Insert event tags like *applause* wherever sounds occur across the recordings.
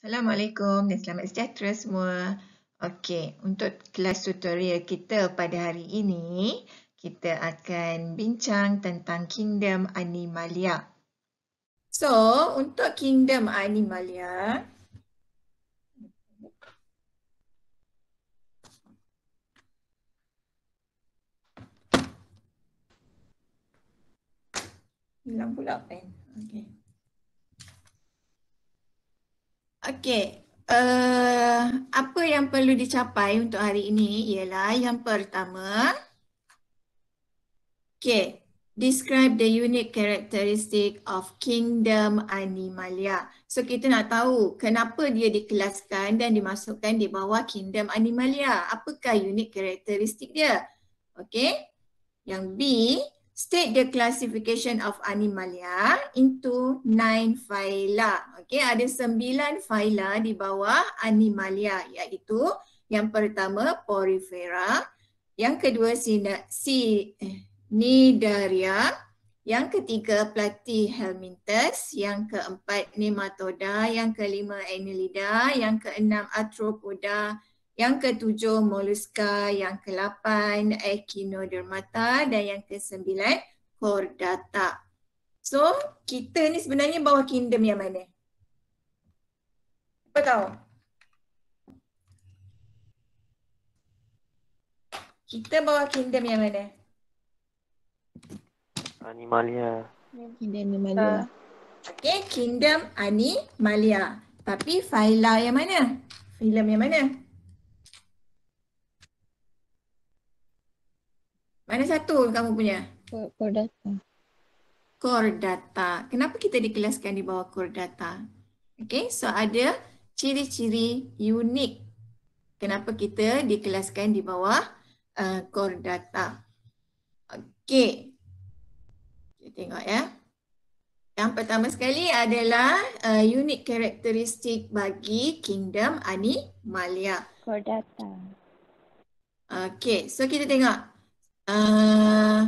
Assalamualaikum dan selamat sejahtera semua. Okey, untuk kelas tutorial kita pada hari ini, kita akan bincang tentang Kingdom Animalia. So, untuk Kingdom Animalia, Hilang pula kan? Okey. Okey. Uh, apa yang perlu dicapai untuk hari ini ialah yang pertama. Okey. Describe the unique characteristic of kingdom Animalia. So kita nak tahu kenapa dia dikelaskan dan dimasukkan di bawah kingdom Animalia. Apakah unique characteristic dia? Okey. Yang B, state the classification of animalia ya, into nine phyla. Okay, ada sembilan phyla di bawah animalia ya, iaitu yang pertama Porifera, yang kedua Cnidaria, eh, yang ketiga Platyhelminthes, yang keempat Nematoda, yang kelima Annelida, yang keenam Arthropoda, yang ketujuh moluska, yang kelapan echinodermata dan yang kesembilan chordata. So kita ni sebenarnya bawah kingdom yang mana? Apa tahu? Kita bawah kingdom yang mana? Animalia. Kingdom Animalia. Okay, Kingdom Animalia. Tapi Phyla yang mana? Phylum yang mana? Mana satu kamu punya? Core data. Core data. Kenapa kita dikelaskan di bawah core data? Okay, so ada ciri-ciri unik. Kenapa kita dikelaskan di bawah uh, core data? Okay. Kita tengok ya. Yang pertama sekali adalah uh, unique characteristic bagi kingdom Animalia. Core data. Okay, so kita tengok. Uh,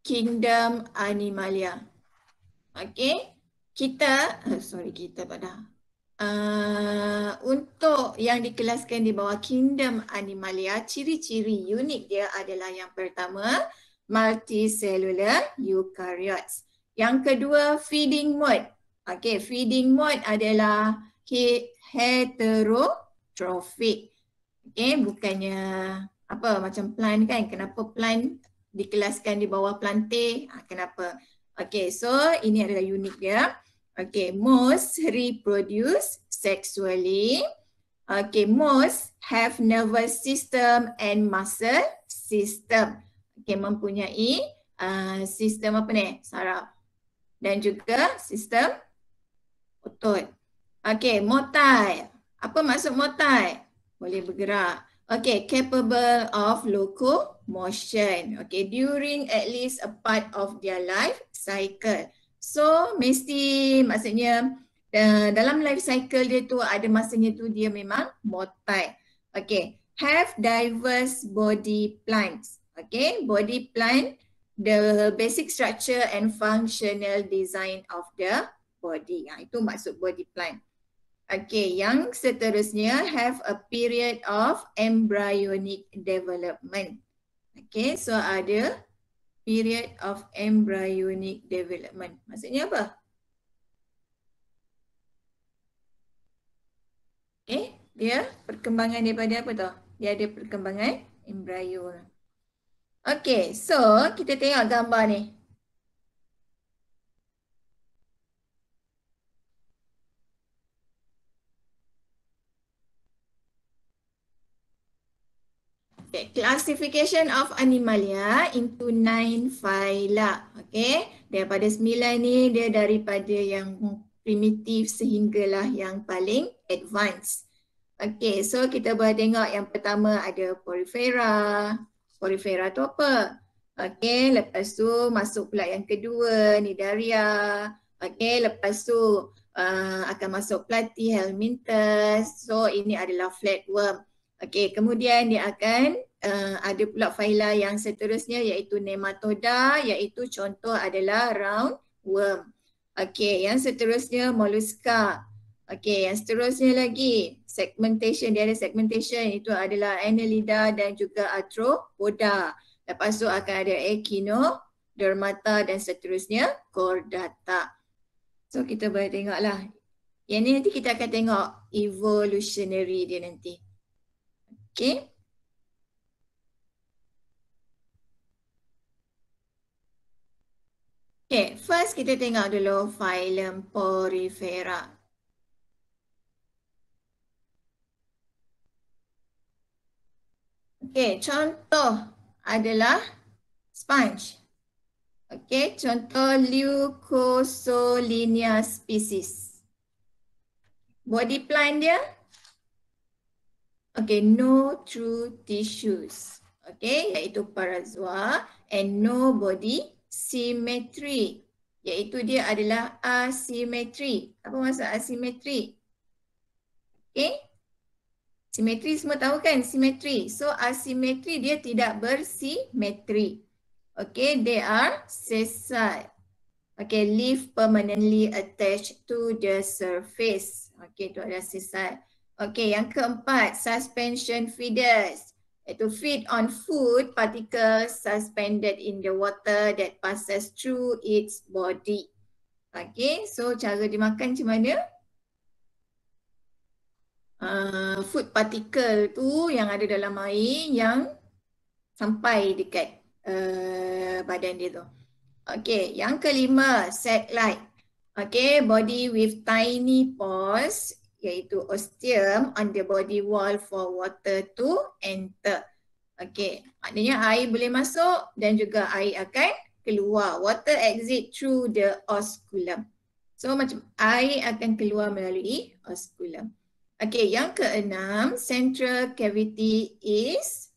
Kingdom Animalia. okay Kita, uh, sorry kita pada. Uh, untuk yang dikelaskan di bawah Kingdom Animalia, ciri-ciri unik dia adalah yang pertama, multicellular eukaryotes. Yang kedua, feeding mode. okay feeding mode adalah heterotrophic. okay bukannya apa macam plan kan kenapa plan dikelaskan di bawah plantain ah, ha, kenapa okey so ini adalah unik dia ya. okey most reproduce sexually okey most have nervous system and muscle system okey mempunyai uh, sistem apa ni saraf dan juga sistem otot okey motile apa maksud motile boleh bergerak Okay, capable of locomotion. Okay, during at least a part of their life cycle. So, mesti maksudnya uh, dalam life cycle dia tu ada masanya tu dia memang motai. Okay, have diverse body plans. Okay, body plan, the basic structure and functional design of the body. Ha, itu maksud body plan. Okay, yang seterusnya have a period of embryonic development. Okay, so ada period of embryonic development. Maksudnya apa? Okay, dia perkembangan daripada apa tu? Dia ada perkembangan embryo. Okay, so kita tengok gambar ni. Okay, classification of animalia into nine phyla. Okay, daripada sembilan ni dia daripada yang primitif sehinggalah yang paling advance. Okay, so kita boleh tengok yang pertama ada porifera. Porifera tu apa? Okay, lepas tu masuk pula yang kedua, nidaria. Okay, lepas tu uh, akan masuk plati, helminthus. So ini adalah flatworm. Okey, kemudian dia akan uh, ada pula faila yang seterusnya iaitu nematoda iaitu contoh adalah round worm. Okey, yang seterusnya moluska. Okey, yang seterusnya lagi segmentation dia ada segmentation itu adalah annelida dan juga arthropoda. Lepas tu akan ada echino, dermata dan seterusnya chordata. So kita boleh tengoklah. Yang ni nanti kita akan tengok evolutionary dia nanti. Okay, Okay, first kita tengok dulu filem porifera. Okay, contoh adalah sponge. Okay, contoh leucosolinia species. Body plan dia Okay, no true tissues. Okay, iaitu parazoa and no body symmetry. Iaitu dia adalah asimetri. Apa maksud asimetri? Okay. Simetri semua tahu kan? Simetri. So asimetri dia tidak bersimetri. Okay, they are sessile. Okay, leaf permanently attached to the surface. Okay, itu adalah sessile. Okey, yang keempat, suspension feeders. Iaitu feed on food particles suspended in the water that passes through its body. Okey, so cara dimakan macam mana? Uh, food particle tu yang ada dalam air yang sampai dekat uh, badan dia tu. Okey, yang kelima, satellite. Okay, body with tiny pores iaitu ostium on the body wall for water to enter. Okay, maknanya air boleh masuk dan juga air akan keluar. Water exit through the osculum. So macam air akan keluar melalui osculum. Okay, yang keenam, central cavity is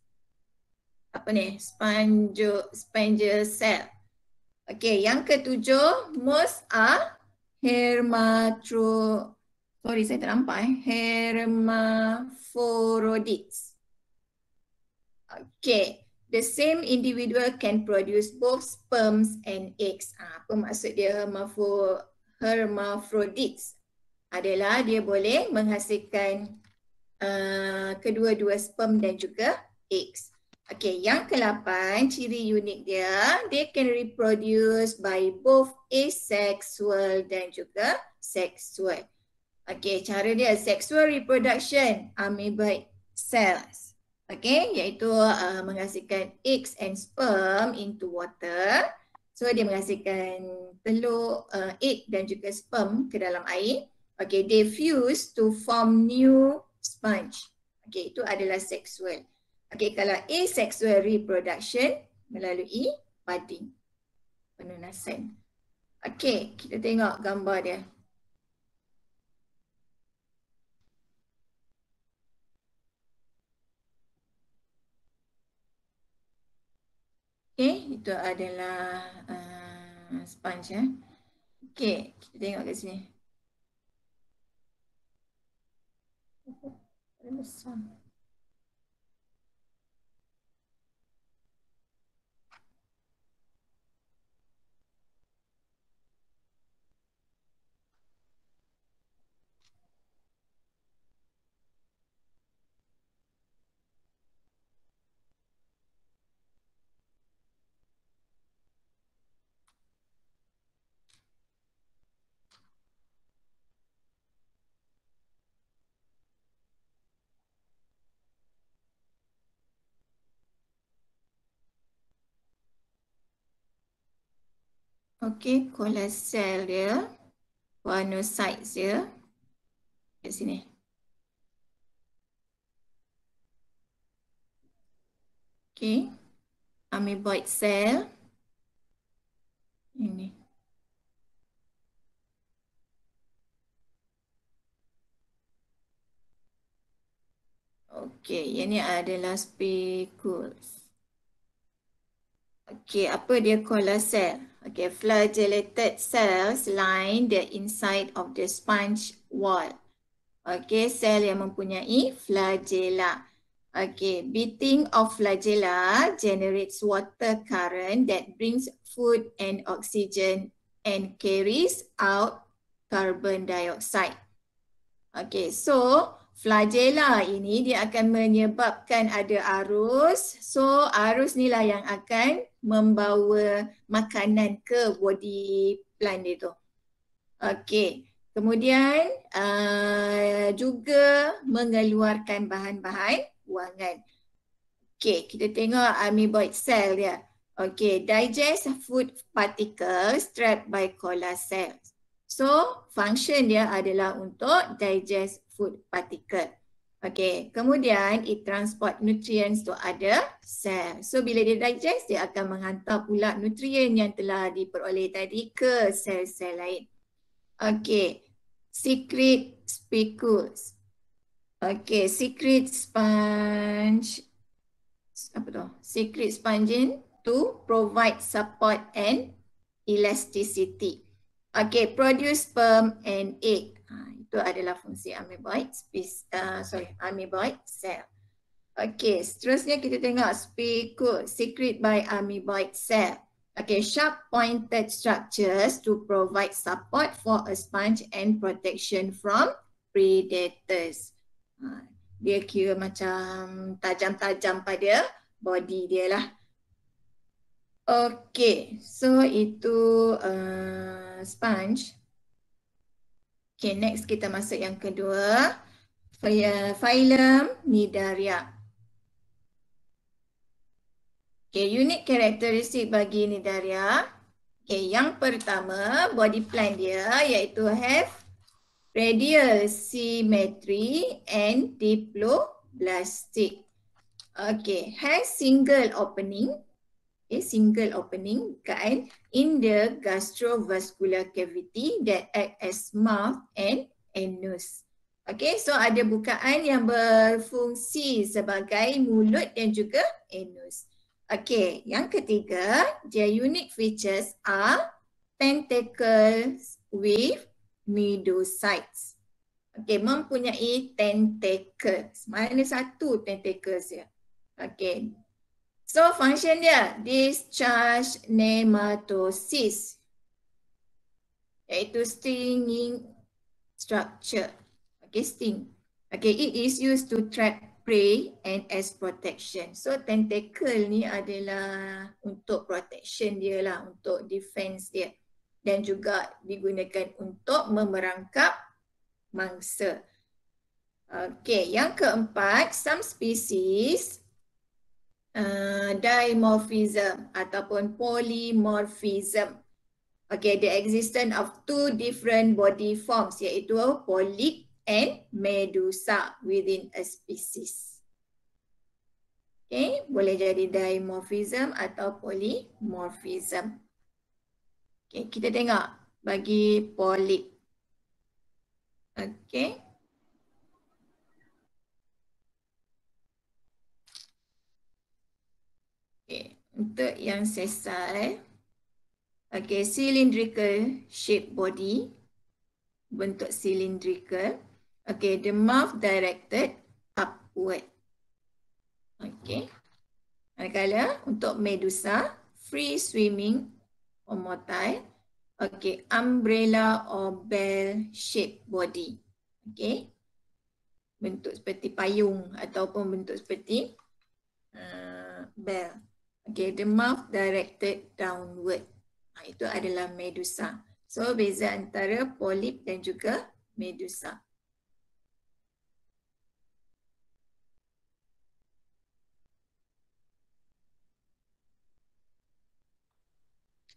apa ni? Spongio, spongial cell. Okay, yang ketujuh, most are hermatro, Sorry, saya terlampau. Eh. Hermaphrodites. Okay. The same individual can produce both sperms and eggs. Ah, apa maksud dia hermaphrodites? Adalah dia boleh menghasilkan uh, kedua-dua sperm dan juga eggs. Okay, yang ke-8, ciri unik dia, they can reproduce by both asexual dan juga sexual. Okay, cara dia sexual reproduction amoeboid cells. Okay, iaitu uh, menghasilkan eggs and sperm into water. So dia menghasilkan telur, uh, egg dan juga sperm ke dalam air. Okay, they fuse to form new sponge. Okay, itu adalah sexual. Okay, kalau asexual reproduction melalui budding, penunasan. Okay, kita tengok gambar dia. Okay, eh, itu adalah uh, sponge. Eh? Okay, kita tengok kat sini. Ada sponge. Okey, color cell dia, warna size dia kat sini. Okey, amoeboid cell ini. Okey, ini adalah spikul. Okey, apa dia color cell? Okay, flagellated cells line the inside of the sponge wall. Okay, sel yang mempunyai flagella. Okay, beating of flagella generates water current that brings food and oxygen and carries out carbon dioxide. Okay, so flagella ini dia akan menyebabkan ada arus. So arus ni lah yang akan membawa makanan ke body plant itu. Okay. Kemudian uh, juga mengeluarkan bahan-bahan buangan. Okay, kita tengok amoeboid cell dia. Okay, digest food particles trapped by cola cells. So, function dia adalah untuk digest food particle. Okay, kemudian it transport nutrients to other cell. So, bila dia digest, dia akan menghantar pula nutrien yang telah diperoleh tadi ke sel-sel lain. Okay, secret spicules. Okay, secret sponge. Apa tu? Secret sponging to provide support and elasticity. Okay, produce sperm and egg. Ha, itu adalah fungsi amoeboid, spes, uh, sorry, amoeboid cell. Okay, seterusnya kita tengok spikul, secret by amoeboid cell. Okay, sharp pointed structures to provide support for a sponge and protection from predators. Ha, dia kira macam tajam-tajam pada body dia lah. Okay, so itu uh, sponge. Okay, next kita masuk yang kedua. Phylum Nidaria. Okay, unique karakteristik bagi Nidaria. Okay, yang pertama, body plan dia iaitu have radial symmetry and diploblastic. Okay, has single opening a single opening kan in the gastrovascular cavity that act as mouth and anus. Okay, so ada bukaan yang berfungsi sebagai mulut dan juga anus. Okay, yang ketiga, their unique features are tentacles with medocytes. Okay, mempunyai tentacles. Mana satu tentacles ya? Okay, So function dia discharge nematosis. iaitu stinging structure. Okay, sting. Okay, it is used to trap prey and as protection. So tentacle ni adalah untuk protection dia lah, untuk defense dia. Dan juga digunakan untuk memerangkap mangsa. Okay, yang keempat, some species Uh, dimorphism ataupun polymorphism. Okay, the existence of two different body forms iaitu polyp and medusa within a species. Okay, boleh jadi dimorphism atau polymorphism. Okay, kita tengok bagi polyp. Okay. untuk yang sesar eh. Okay, cylindrical shape body. Bentuk cylindrical. Okay, the mouth directed upward. Okay. Kadang-kadang untuk medusa, free swimming omotai. Okay, umbrella or bell shape body. Okay. Bentuk seperti payung ataupun bentuk seperti uh, bell. Okay, the mouth directed downward. Ha, itu adalah medusa. So, beza antara polip dan juga medusa.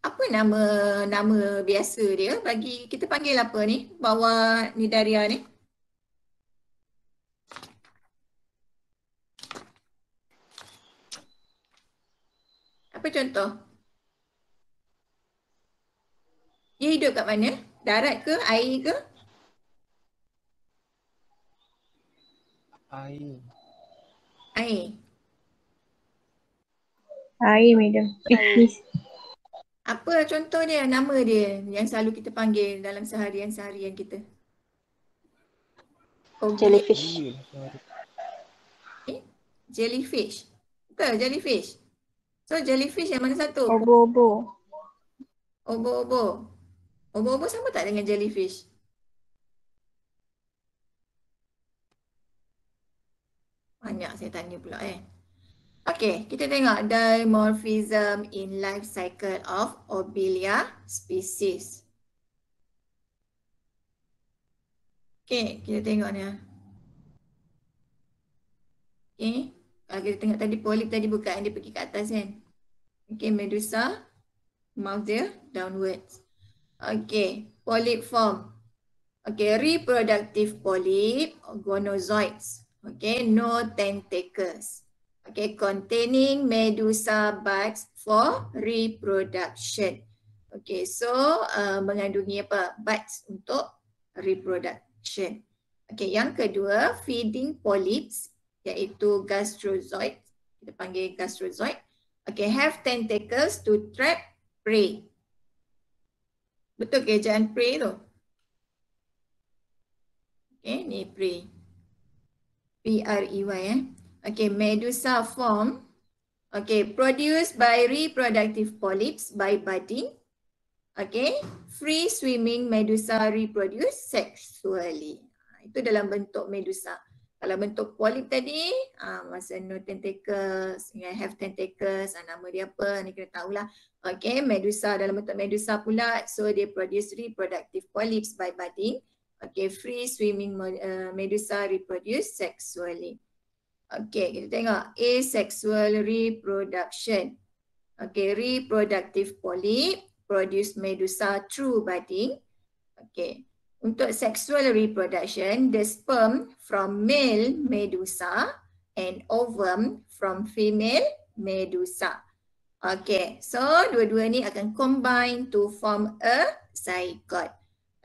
Apa nama nama biasa dia? Bagi kita panggil apa ni? Bawa nidaria ni. contoh? Dia hidup kat mana? Darat ke? Air ke? Air. Air. Air, Madam. Apa contoh dia, nama dia yang selalu kita panggil dalam seharian-seharian kita? Oh, jellyfish. Eh? Jellyfish. Betul, jellyfish. So jellyfish yang mana satu? Obo-obo. Obo-obo. Obo-obo sama tak dengan jellyfish? Banyak saya tanya pula eh. Okay, kita tengok dimorphism in life cycle of Obelia species. Okay, kita tengok ni. Ah. Okay, kalau kita tengok tadi polip tadi bukan dia pergi ke atas kan. Eh? Okay, Medusa. Mouth dia downwards. Okay, polyp form. Okay, reproductive polyp, gonozoids. Okay, no tentacles. Okay, containing medusa buds for reproduction. Okay, so uh, mengandungi apa? Buds untuk reproduction. Okay, yang kedua, feeding polyps iaitu gastrozoid. Kita panggil gastrozoid. Okay, have tentacles to trap prey. Betul ke jangan prey tu? Okay, ni prey. P-R-E-Y eh. Okay, medusa form. Okay, produced by reproductive polyps by budding. Okay, free swimming medusa reproduce sexually. Itu dalam bentuk medusa. Medusa kalau bentuk polip tadi uh, masa no tentacles you have tentacles uh, nama dia apa ni kena tahulah Okay, medusa dalam bentuk medusa pula so they produce reproductive polyps by budding Okay, free swimming eh, medusa reproduce sexually Okay, kita tengok asexual reproduction Okay, reproductive polyp produce medusa through budding Okay. Untuk sexual reproduction, the sperm from male medusa and ovum from female medusa. Okay, so dua-dua ni akan combine to form a zygote.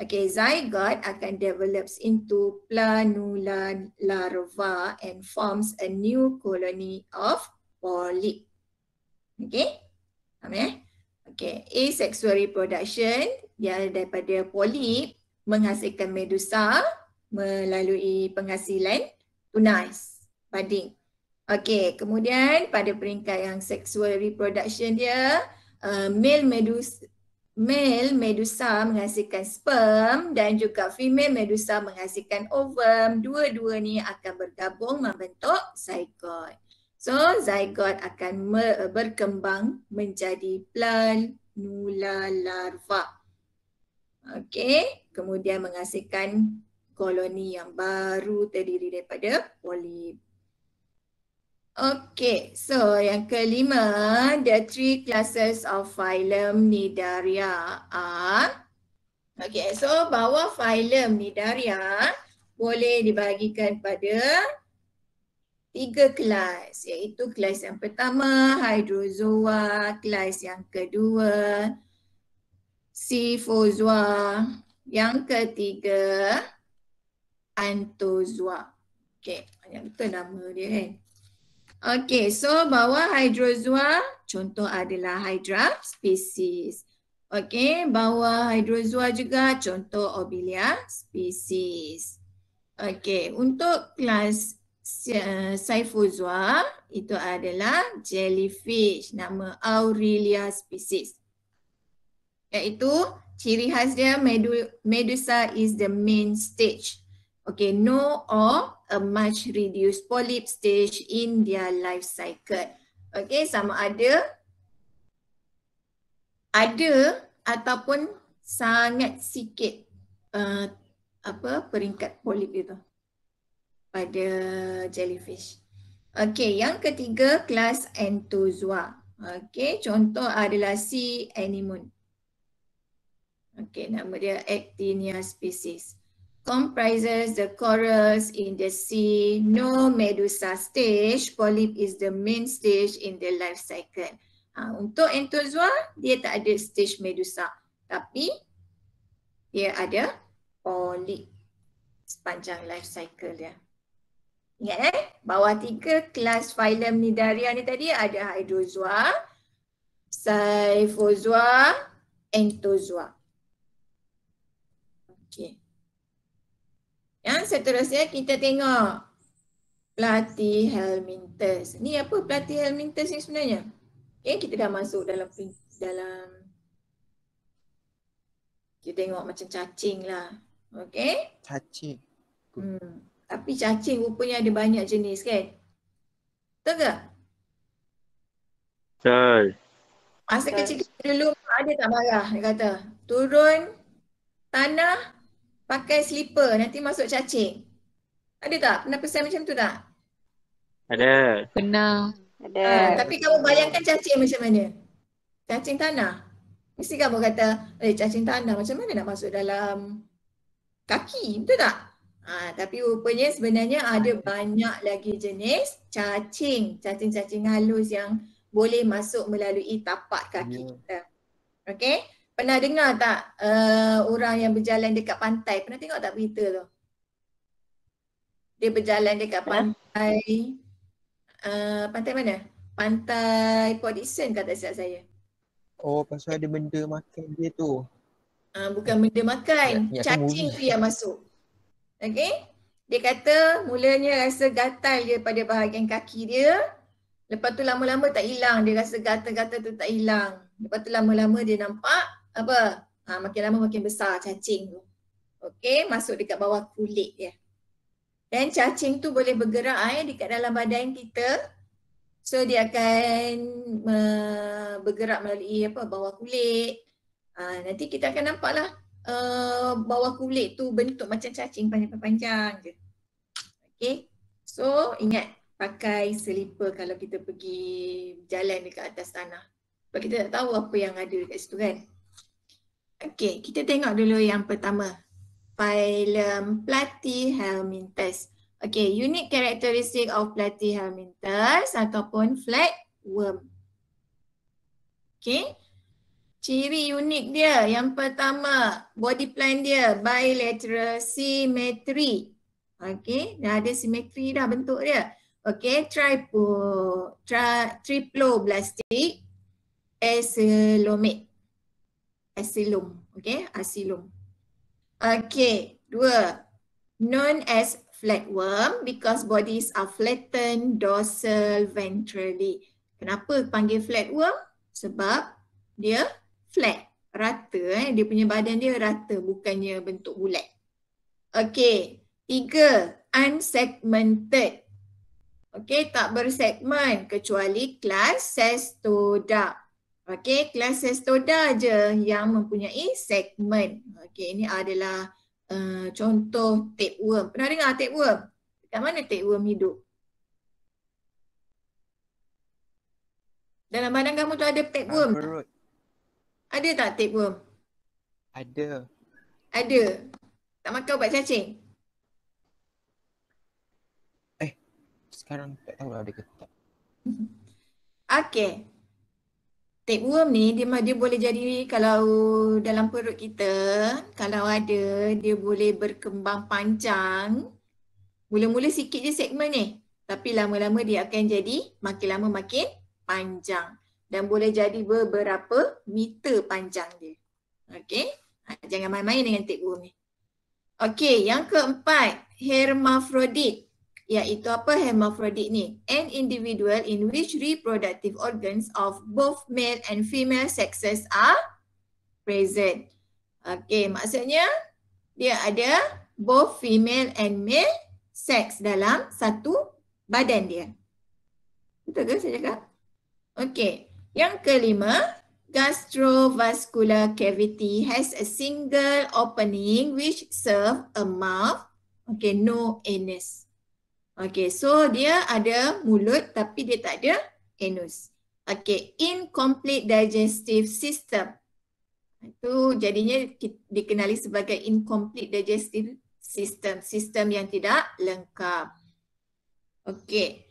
Okay, zygote akan develops into planula larva and forms a new colony of polyp. Okay, faham ya? Okay, asexual reproduction yang daripada polyp menghasilkan medusa melalui penghasilan tunas bading. Okey, kemudian pada peringkat yang sexual reproduction dia, uh, male medusa male medusa menghasilkan sperm dan juga female medusa menghasilkan ovum. Dua-dua ni akan bergabung membentuk zygote. So zygote akan berkembang menjadi planula larva. Okey, kemudian menghasilkan koloni yang baru terdiri daripada polip. Okay, so yang kelima, the three classes of phylum Nidaria are Okay, so bawah phylum Nidaria boleh dibahagikan pada tiga kelas iaitu kelas yang pertama Hydrozoa, kelas yang kedua Cephozoa, yang ketiga antozoa. Okay, Okey, betul nama dia kan. Okey, so bawah hydrozoa contoh adalah hydra species. Okay, bawah hydrozoa juga contoh obelia species. Okay, untuk kelas Cyphozoa eh, itu adalah jellyfish nama Aurelia species. Iaitu ciri khas dia medu medusa is the main stage. Okay, no or a much reduced polyp stage in their life cycle. Okay, sama ada ada ataupun sangat sikit uh, apa peringkat polip itu pada jellyfish. okay yang ketiga kelas Entozoa. okay contoh adalah sea anemone. Okay, nama dia Actinia species. Comprises the corals in the sea. No medusa stage. Polyp is the main stage in the life cycle. Ha, untuk entozoa, dia tak ada stage medusa. Tapi, dia ada polyp sepanjang life cycle dia. Ingat eh, bawah tiga kelas phylum Nidaria ni tadi ada hydrozoa, Saifozoa, Entozoa. Yang seterusnya kita tengok pelatih Helmintus. Ni apa pelatih Helmintus ni sebenarnya? Okay, kita dah masuk dalam dalam kita tengok macam cacing lah. Okay? Cacing. Hmm. Tapi cacing rupanya ada banyak jenis kan? Betul ke? Betul. Masa kecil dulu ada tak marah? Dia kata turun tanah pakai slipper nanti masuk cacing. Ada tak? Pernah pesan macam tu tak? Ada. Pernah. Ada. Uh, tapi kamu bayangkan cacing macam mana? Cacing tanah. Mesti kamu kata, eh cacing tanah macam mana nak masuk dalam kaki? Betul tak? Ha, tapi rupanya sebenarnya ada banyak lagi jenis cacing. Cacing-cacing halus yang boleh masuk melalui tapak kaki ya. kita. Okay? Pernah dengar tak uh, orang yang berjalan dekat pantai? Pernah tengok tak berita tu? Dia berjalan dekat pantai uh, Pantai mana? Pantai Port Dixon kata siap saya Oh pasal ada benda makan dia tu uh, Bukan benda makan, ya, ya cacing tu yang masuk Okay Dia kata mulanya rasa gatal dia pada bahagian kaki dia Lepas tu lama-lama tak hilang, dia rasa gatal-gatal tu tak hilang Lepas tu lama-lama dia nampak apa ha, makin lama makin besar cacing tu. Okey masuk dekat bawah kulit ya. Dan cacing tu boleh bergerak eh, dekat dalam badan kita. So dia akan uh, bergerak melalui apa bawah kulit. Ha, nanti kita akan nampaklah uh, bawah kulit tu bentuk macam cacing panjang-panjang je. Okey. So ingat pakai selipar kalau kita pergi jalan dekat atas tanah. Sebab kita tak tahu apa yang ada dekat situ kan. Okay, kita tengok dulu yang pertama. Phylum Platyhelminthes. Okay, unique characteristic of Platyhelminthes ataupun flat worm. Okay, Ciri unik dia yang pertama, body plan dia bilateral symmetry. Okay, dah ada simetri dah bentuk dia. Okay, tripo tri, triploblastic aselomic asylum. Okay, asylum. Okay, dua. Known as flatworm because bodies are flattened dorsal ventrally. Kenapa panggil flatworm? Sebab dia flat, rata. Eh? Dia punya badan dia rata, bukannya bentuk bulat. Okay, tiga. Unsegmented. Okay, tak bersegmen kecuali kelas cestoduct. Okey, kelas estoda je yang mempunyai segmen. Okey, ini adalah uh, contoh tapeworm. Pernah dengar tapeworm? Dekat mana tapeworm hidup? Dalam badan kamu tu ada tapeworm? Perut. Ada tak tapeworm? Ada. Ada. Tak makan ubat cacing? Eh, sekarang tak tahu lah ada ke tak. *laughs* Okey, tapeworm ni dia dia boleh jadi kalau dalam perut kita kalau ada dia boleh berkembang panjang mula-mula sikit je segmen ni tapi lama-lama dia akan jadi makin lama makin panjang dan boleh jadi beberapa meter panjang dia. Okay, ha, Jangan main-main dengan tapeworm ni. Okay, yang keempat hermafrodit iaitu apa hermaphrodite ni an individual in which reproductive organs of both male and female sexes are present Okay, maksudnya dia ada both female and male sex dalam satu badan dia betul ke saya cakap okey yang kelima gastrovascular cavity has a single opening which serve a mouth Okay, no anus Okay, so dia ada mulut tapi dia tak ada anus. Okay, incomplete digestive system. Itu jadinya dikenali sebagai incomplete digestive system. Sistem yang tidak lengkap. Okay.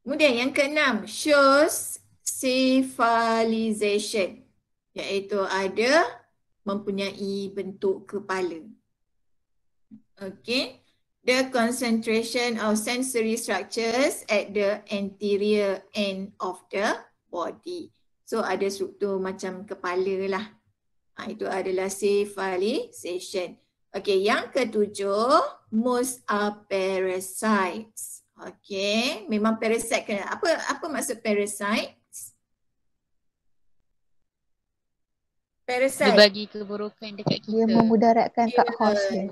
Kemudian yang keenam, shows cephalization. Iaitu ada mempunyai bentuk kepala. Okay the concentration of sensory structures at the anterior end of the body. So ada struktur macam kepala lah. Ha, itu adalah cephalization. Okay, yang ketujuh, most are parasites. Okay, memang parasite kena. Apa apa maksud parasite? Parasite. Dia bagi keburukan dekat kita. Dia memudaratkan dia, kat host dia.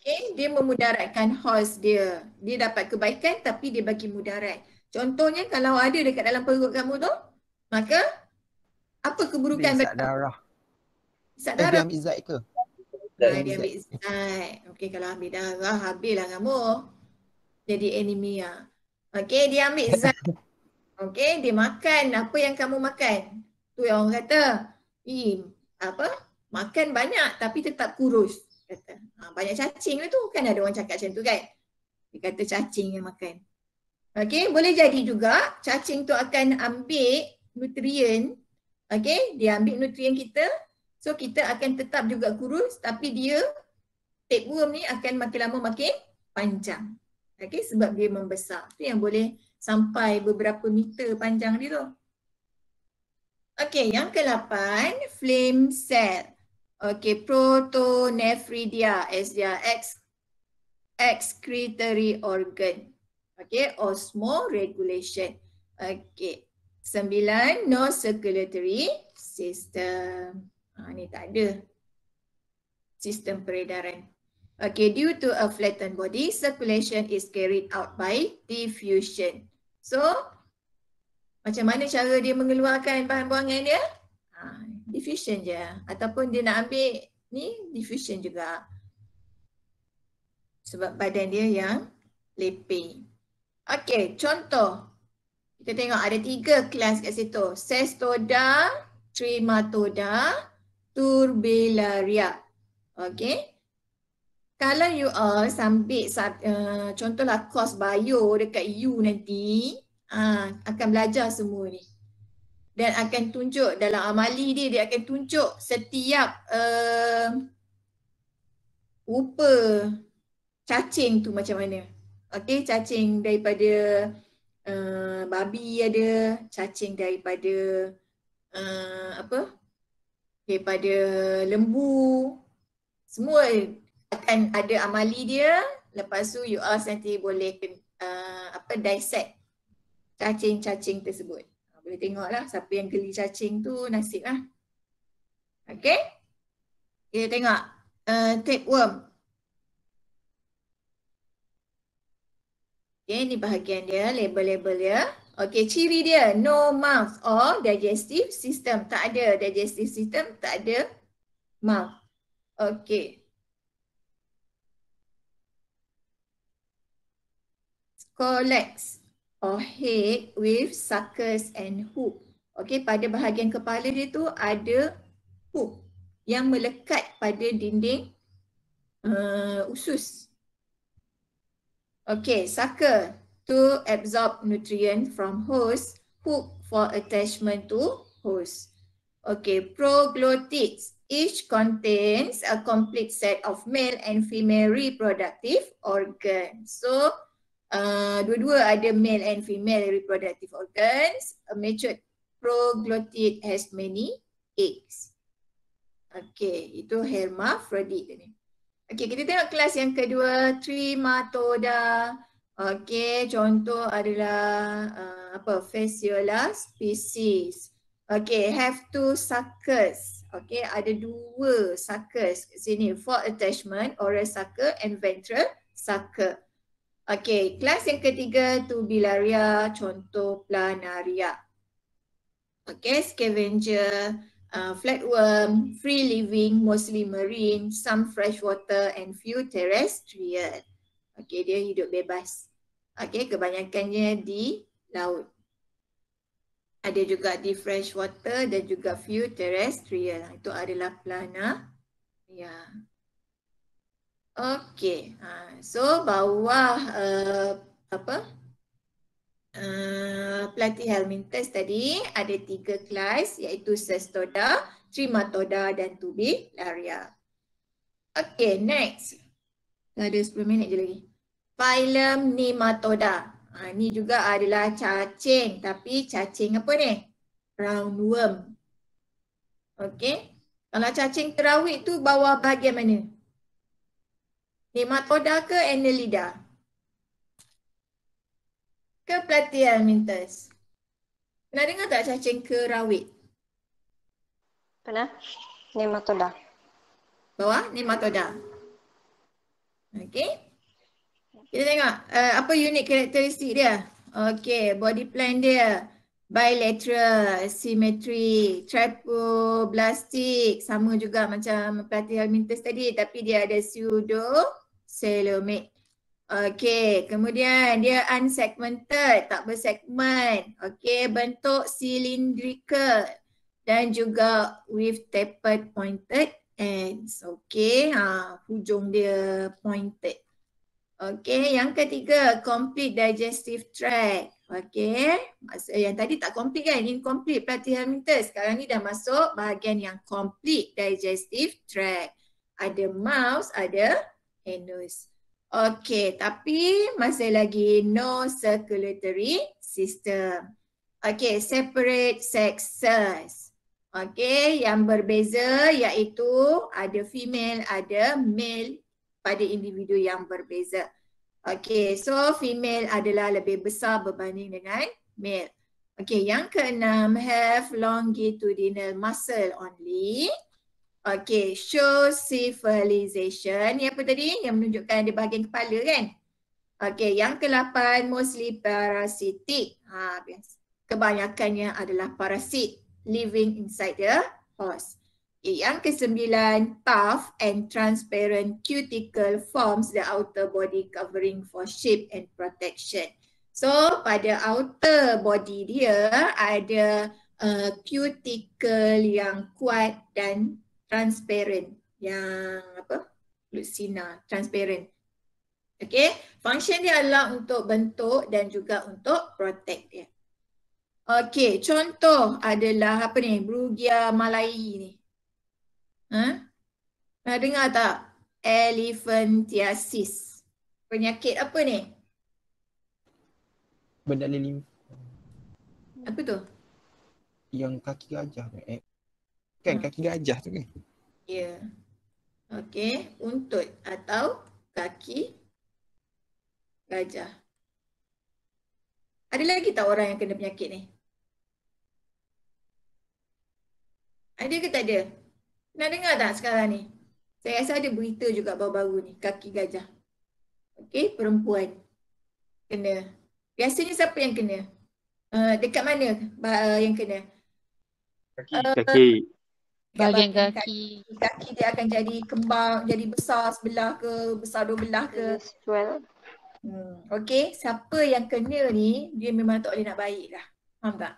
Okay. Dia memudaratkan host dia. Dia dapat kebaikan tapi dia bagi mudarat. Contohnya kalau ada dekat dalam perut kamu tu, maka apa keburukan? Dia darah. Isap darah? Ah, dia ambil zat ke? Dia ambil zat. Okay kalau ambil darah, habislah kamu. Jadi anemia. Okay dia ambil *laughs* zat. Okay dia makan apa yang kamu makan. Tu yang orang kata. Ih, apa makan banyak tapi tetap kurus kata ha, banyak cacing lah tu kan ada orang cakap macam tu kan dia kata cacing yang makan okey boleh jadi juga cacing tu akan ambil nutrien okey dia ambil nutrien kita so kita akan tetap juga kurus tapi dia tapeworm ni akan makin lama makin panjang okey sebab dia membesar tu yang boleh sampai beberapa meter panjang dia tu Okey, yang ke-8, flame cell. Okey, protonephridia as their ex excretory organ. Okey, osmoregulation. Okey. Sembilan, no circulatory system. Ha, ni tak ada. Sistem peredaran. Okay, due to a flattened body, circulation is carried out by diffusion. So, macam mana cara dia mengeluarkan bahan buangan dia? Ha, diffusion je. Ataupun dia nak ambil ni, diffusion juga. Sebab badan dia yang leping. Okey, contoh. Kita tengok ada tiga kelas kat situ. Cestoda, Trematoda, turbellaria. Okey. Kalau you all sambil uh, eh, contohlah kos bio dekat you nanti, Ha, akan belajar semua ni dan akan tunjuk dalam amali dia dia akan tunjuk setiap uh, rupa cacing tu macam mana okey cacing daripada uh, babi ada cacing daripada uh, apa daripada lembu semua akan ada amali dia lepas tu you all nanti boleh uh, apa dissect cacing-cacing tersebut. Ha, boleh tengoklah siapa yang geli cacing tu lah. Okay, Kita tengok uh, tapeworm. Okey, ni bahagian dia, label-label dia. Okay ciri dia no mouth or digestive system. Tak ada digestive system, tak ada mouth. Okay, Collects or head with suckers and hook. Okay, pada bahagian kepala dia tu ada hook yang melekat pada dinding uh, usus. Okay, sucker to absorb nutrient from host, hook for attachment to host. Okay, proglotids. Each contains a complete set of male and female reproductive organs. So, uh, dua-dua ada male and female reproductive organs. A matured proglottid has many eggs. Okay, itu hermaphrodite ni. Okay, kita tengok kelas yang kedua, trimatoda. Okay, contoh adalah uh, apa? Fasciola species. Okay, have two suckers. Okay, ada dua suckers sini for attachment, oral sucker and ventral sucker. Okey, kelas yang ketiga tu Bilaria contoh planaria. Okey, scavenger, uh, flatworm, free living, mostly marine, some freshwater and few terrestrial. Okey, dia hidup bebas. Okey, kebanyakannya di laut. Ada juga di freshwater dan juga few terrestrial. Itu adalah planaria. Yeah. Okey. Ha, so bawah uh, apa? Uh, eh, Plati Helminthes tadi ada tiga kelas iaitu Cestoda, Trimatoda dan Tubularia. Okey, next. Ada 10 minit je lagi. Phylum Nematoda. Ha, ni juga adalah cacing tapi cacing apa ni? Roundworm. Okey. Kalau cacing terawik tu bawah bahagian mana? Nematoda ke Annelida? Ke Platyhelminthes? Pernah dengar tak cacing kerawit? Pernah. Nematoda. Bawah nematoda. Okey. Kita tengok uh, apa unit karakteristik dia. Okey, body plan dia bilateral symmetry triploblastic sama juga macam pelatihan mintus tadi tapi dia ada pseudo celomic okey kemudian dia unsegmented tak bersegmen okey bentuk cylindrical dan juga with tapered pointed ends okey ha hujung dia pointed okey yang ketiga complete digestive tract Okey, eh, yang tadi tak complete kan? Incomplete platyhelminthus. Sekarang ni dah masuk bahagian yang complete digestive tract. Ada mouse, ada anus. Okey, tapi masih lagi no circulatory system. Okey, separate sexes. Okey, yang berbeza iaitu ada female, ada male pada individu yang berbeza. Okay, so female adalah lebih besar berbanding dengan male. Okay, yang keenam, have longitudinal muscle only. Okay, show civilization. Ni apa tadi? Yang menunjukkan di bahagian kepala kan? Okay, yang kelapan, mostly parasitic. Ha, kebanyakannya adalah parasit living inside the horse. Yang kesembilan, tough and transparent cuticle forms the outer body covering for shape and protection. So pada outer body dia ada uh, cuticle yang kuat dan transparent. Yang apa? Lucina, transparent. Okay, function dia adalah untuk bentuk dan juga untuk protect dia. Okay, contoh adalah apa ni? Brugia malayi ni. Ha? Dah dengar tak? Elephantiasis. Penyakit apa ni? Benda lelim. Apa tu? Yang kaki gajah tu. Eh. Kan ha. kaki gajah tu kan? Ya. Yeah. Okey. Untut atau kaki gajah. Ada lagi tak orang yang kena penyakit ni? Ada ke tak ada? Nak dengar tak sekarang ni? Saya rasa ada berita juga baru-baru ni, kaki gajah. Okey, perempuan kena. Biasanya siapa yang kena? Uh, dekat mana ba- eh, yang kena? Kaki, uh, kaki. Bahagian kaki. Kaki dia akan jadi kembang, jadi besar sebelah ke, besar dua belah ke. Well. Hmm. Okey, siapa yang kena ni, dia memang tak boleh nak baik lah. Faham tak?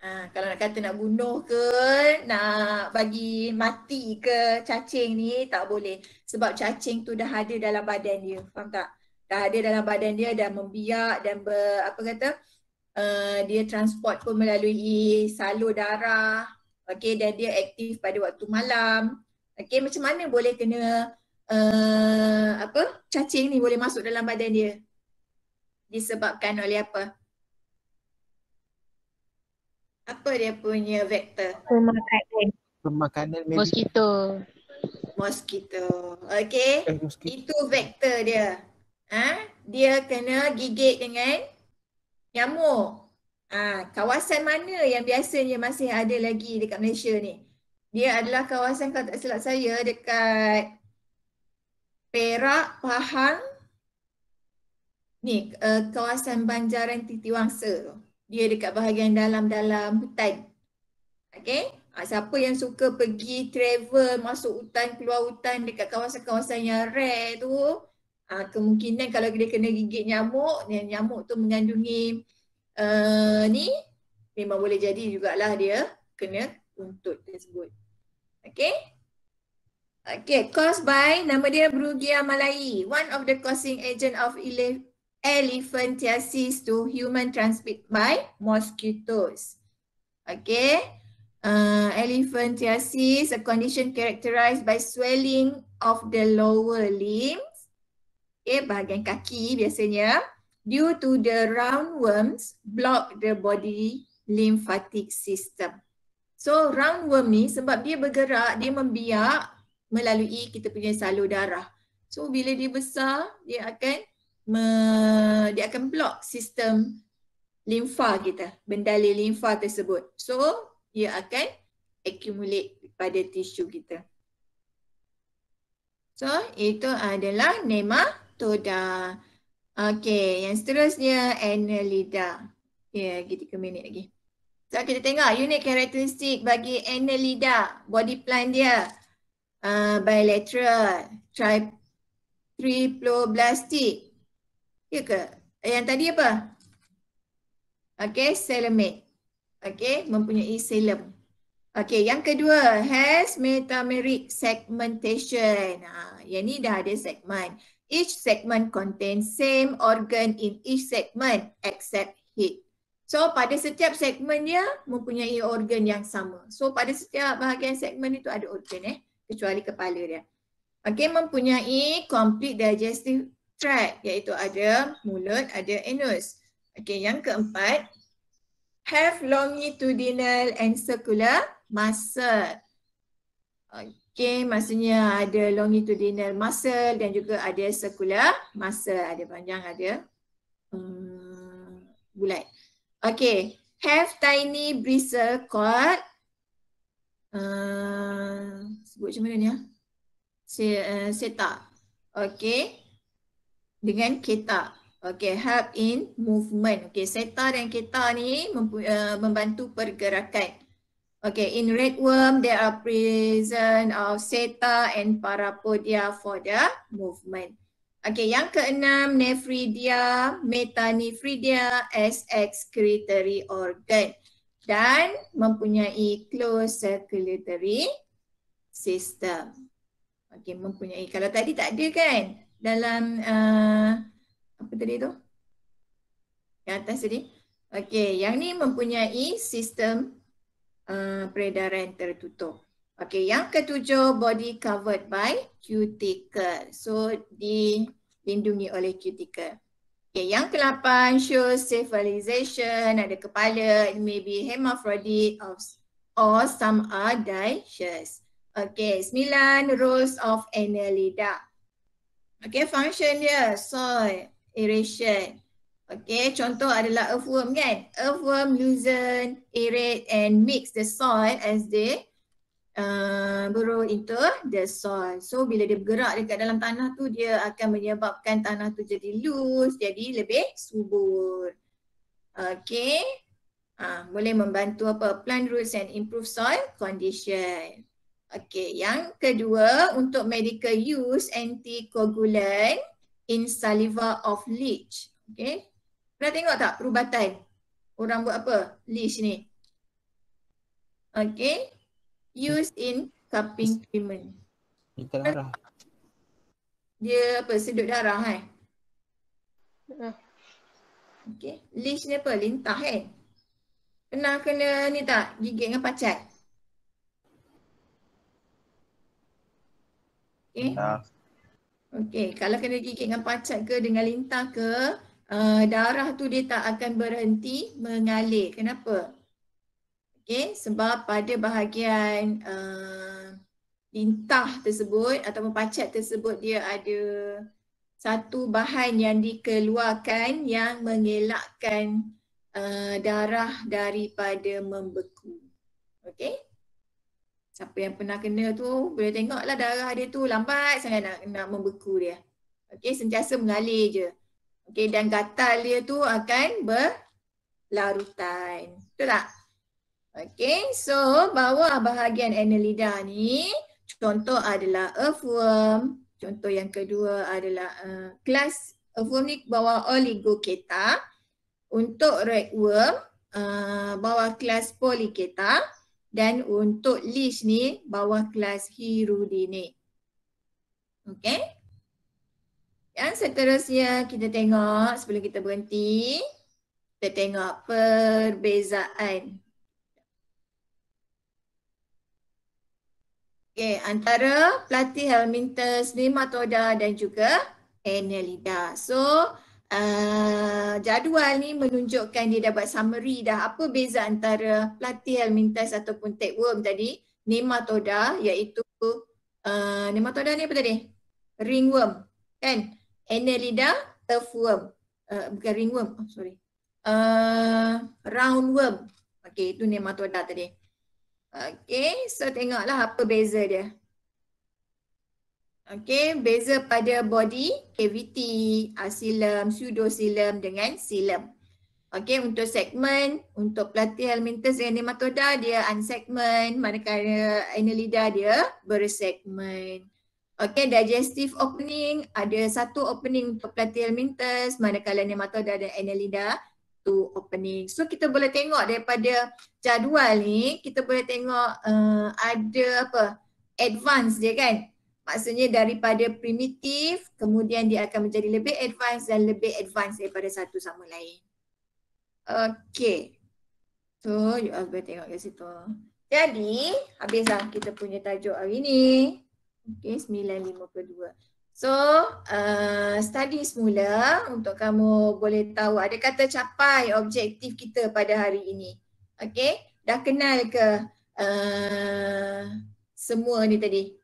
Ha, kalau nak kata nak bunuh ke, nak bagi mati ke cacing ni tak boleh. Sebab cacing tu dah ada dalam badan dia. Faham tak? Dah ada dalam badan dia dan membiak dan ber, apa kata? Uh, dia transport pun melalui salur darah. Okay, dan dia aktif pada waktu malam. Okay, macam mana boleh kena uh, apa cacing ni boleh masuk dalam badan dia? Disebabkan oleh apa? apa dia punya vektor? Pemakanan. Pemakanan maybe. Mosquito. Mosquito. Okay. Eh, Itu vektor dia. Ha? Dia kena gigit dengan nyamuk. Ha, kawasan mana yang biasanya masih ada lagi dekat Malaysia ni? Dia adalah kawasan kalau tak silap saya dekat Perak, Pahang. Ni uh, kawasan Banjaran Titiwangsa dia dekat bahagian dalam-dalam hutan. Okay. Ha, siapa yang suka pergi travel masuk hutan, keluar hutan dekat kawasan-kawasan yang rare tu ha, kemungkinan kalau dia kena gigit nyamuk, yang nyamuk tu mengandungi uh, ni memang boleh jadi jugalah dia kena untuk tersebut. Okay. Okay, caused by nama dia Brugia malai, one of the causing agent of elephantiasis to human transmit by mosquitoes. Okay. Uh, elephantiasis, a condition characterized by swelling of the lower limbs. Okay, bahagian kaki biasanya. Due to the roundworms block the body lymphatic system. So roundworm ni sebab dia bergerak, dia membiak melalui kita punya salur darah. So bila dia besar, dia akan me, dia akan block sistem limfa kita, bendali limfa tersebut. So, dia akan accumulate pada tisu kita. So, itu adalah nematoda. Okay, yang seterusnya annelida. Ya, yeah, ketika minit lagi. So, kita tengok unit karakteristik bagi annelida, body plan dia. Uh, bilateral, tri triploblastic, Ya ke? Yang tadi apa? Okay, selamat. Okay, mempunyai selam. Okay, yang kedua has metameric segmentation. Ha, yang ni dah ada segmen. Each segment contains same organ in each segment except head. So pada setiap segmen dia mempunyai organ yang sama. So pada setiap bahagian segmen itu ada organ eh. Kecuali kepala dia. Okay, mempunyai complete digestive tract iaitu ada mulut, ada anus. Okey, yang keempat have longitudinal and circular muscle. Okey, maksudnya ada longitudinal muscle dan juga ada circular muscle, ada panjang, ada um, bulat. Okey, have tiny bristle cord. Uh, sebut macam mana ni ya? setak. Okay dengan keta. Okay, help in movement. Okay, seta dan keta ni eh, membantu pergerakan. Okay, in redworm, there are present of seta and parapodia for the movement. Okay, yang keenam, nephridia, metanephridia as excretory organ dan mempunyai closed circulatory system. Okay, mempunyai. Kalau tadi tak ada kan? dalam uh, apa tadi tu? Yang atas tadi. Okey, yang ni mempunyai sistem uh, peredaran tertutup. Okey, yang ketujuh body covered by cuticle. So dilindungi oleh cuticle. Okay, yang kelapan shows cephalization, ada kepala, maybe hermaphrodite of, or some are dishes. Okey. sembilan rules of annelida. Okay, function dia. Soil, aeration. Okay, contoh adalah earthworm kan? Earthworm, loosen, aerate and mix the soil as they uh, burrow into the soil. So, bila dia bergerak dekat dalam tanah tu, dia akan menyebabkan tanah tu jadi loose, jadi lebih subur. Okay, uh, boleh membantu apa? Plant roots and improve soil condition. Okey, yang kedua untuk medical use anticoagulant in saliva of leech. Okey. Pernah tengok tak perubatan? Orang buat apa? Leech ni. Okey. Use in cupping treatment. Minta darah. Dia apa? Sedut darah kan? Eh? Okey. Leech ni apa? Lintah kan? Eh? Pernah kena ni tak? Gigit dengan pacat? Okay, ya. okay. kalau kena gigit dengan pacat ke dengan lintah ke, uh, darah tu dia tak akan berhenti mengalir. Kenapa? Okay, sebab pada bahagian uh, lintah tersebut atau pacat tersebut dia ada satu bahan yang dikeluarkan yang mengelakkan uh, darah daripada membeku. Okay siapa yang pernah kena tu boleh tengok lah darah dia tu lambat sangat nak, nak membeku dia. Okey sentiasa mengalir je. Okey dan gatal dia tu akan berlarutan. Betul tak? Okey so bawa bahagian annelida ni contoh adalah earthworm. Contoh yang kedua adalah eh, kelas earthworm ni bawa oligoketa. Untuk ragworm uh, eh, bawa kelas poliketa dan untuk leash ni bawah kelas Hirudine, okay? Dan seterusnya kita tengok sebelum kita berhenti kita tengok perbezaan. okay antara platy helminthus, nematoda dan juga annelida. So, uh, jadual ni menunjukkan dia dapat summary dah apa beza antara pelatih helminthes ataupun tapeworm tadi nematoda iaitu uh, ah, nematoda ni apa tadi? Ringworm kan? Annelida, earthworm. Uh, ah, bukan ringworm, oh, sorry. Uh, roundworm. Okay, itu nematoda tadi. Okay, so tengoklah apa beza dia. Okay, beza pada body, cavity, asilum, ah, pseudosilum dengan silam. Okay, untuk segmen, untuk platy helminthus dengan nematoda dia unsegment, manakala annelida dia bersegment. Okay, digestive opening ada satu opening untuk platy helminthus, manakala nematoda dan annelida two opening. So kita boleh tengok daripada jadual ni, kita boleh tengok uh, ada apa? advance dia kan maksudnya daripada primitif kemudian dia akan menjadi lebih advance dan lebih advance daripada satu sama lain. Okey. So, you all boleh tengok kat situ. Jadi, habislah kita punya tajuk hari ni. Okey, 9.52. So, uh, study semula untuk kamu boleh tahu ada kata capai objektif kita pada hari ini. Okey, dah kenal ke uh, semua ni tadi?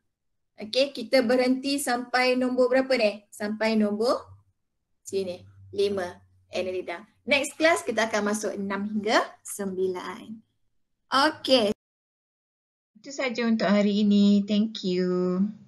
Okay, kita berhenti sampai nombor berapa ni? Sampai nombor sini. Lima. Annelida. Next class kita akan masuk enam hingga sembilan. Okay. Itu saja untuk hari ini. Thank you.